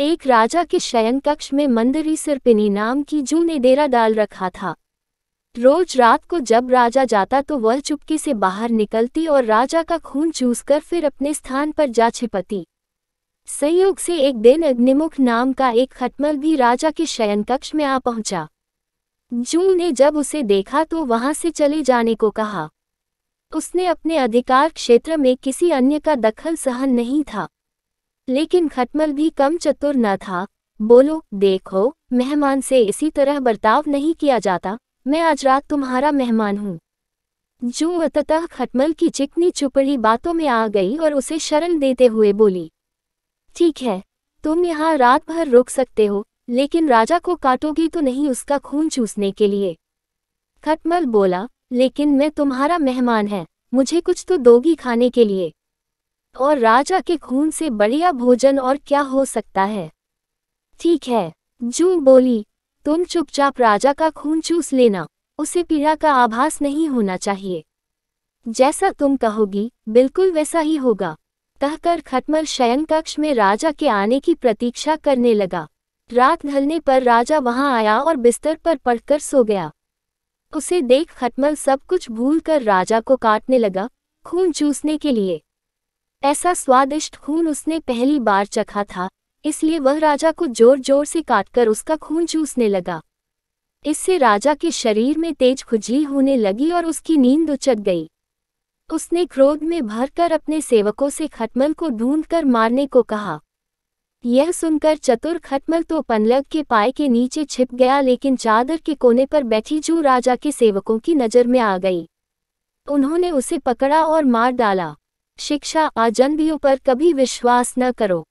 एक राजा के शयन कक्ष में मंदरी सिरपिनी नाम की जू ने डेरा डाल रखा था रोज रात को जब राजा जाता तो वह चुपके से बाहर निकलती और राजा का खून चूसकर फिर अपने स्थान पर जा छिपती संयोग से एक दिन अग्निमुख नाम का एक खटमल भी राजा के शयन कक्ष में आ पहुंचा जू ने जब उसे देखा तो वहां से चले जाने को कहा उसने अपने अधिकार क्षेत्र में किसी अन्य का दखल सहन नहीं था लेकिन खटमल भी कम चतुर न था बोलो देखो मेहमान से इसी तरह बर्ताव नहीं किया जाता मैं आज रात तुम्हारा मेहमान हूँ जू अतः खटमल की चिकनी चुपड़ी बातों में आ गई और उसे शरण देते हुए बोली ठीक है तुम यहाँ रात भर रुक सकते हो लेकिन राजा को काटोगी तो नहीं उसका खून चूसने के लिए खटमल बोला लेकिन मैं तुम्हारा मेहमान है मुझे कुछ तो दोगी खाने के लिए और राजा के खून से बढ़िया भोजन और क्या हो सकता है ठीक है जू बोली तुम चुपचाप राजा का खून चूस लेना उसे पीड़ा का आभास नहीं होना चाहिए जैसा तुम कहोगी बिल्कुल वैसा ही होगा कहकर खटमल शयन कक्ष में राजा के आने की प्रतीक्षा करने लगा रात ढलने पर राजा वहां आया और बिस्तर पर पड़कर सो गया उसे देख खटमल सब कुछ भूल कर राजा को काटने लगा खून चूसने के लिए ऐसा स्वादिष्ट खून उसने पहली बार चखा था इसलिए वह राजा को जोर जोर से काटकर उसका खून चूसने लगा इससे राजा के शरीर में तेज खुजली होने लगी और उसकी नींद उचक गई उसने क्रोध में भरकर अपने सेवकों से खटमल को ढूंढकर मारने को कहा यह सुनकर चतुर खटमल तो पनलग के पाए के नीचे छिप गया लेकिन चादर के कोने पर बैठी जू राजा के सेवकों की नज़र में आ गई उन्होंने उसे पकड़ा और मार डाला शिक्षा आजन्बियों पर कभी विश्वास न करो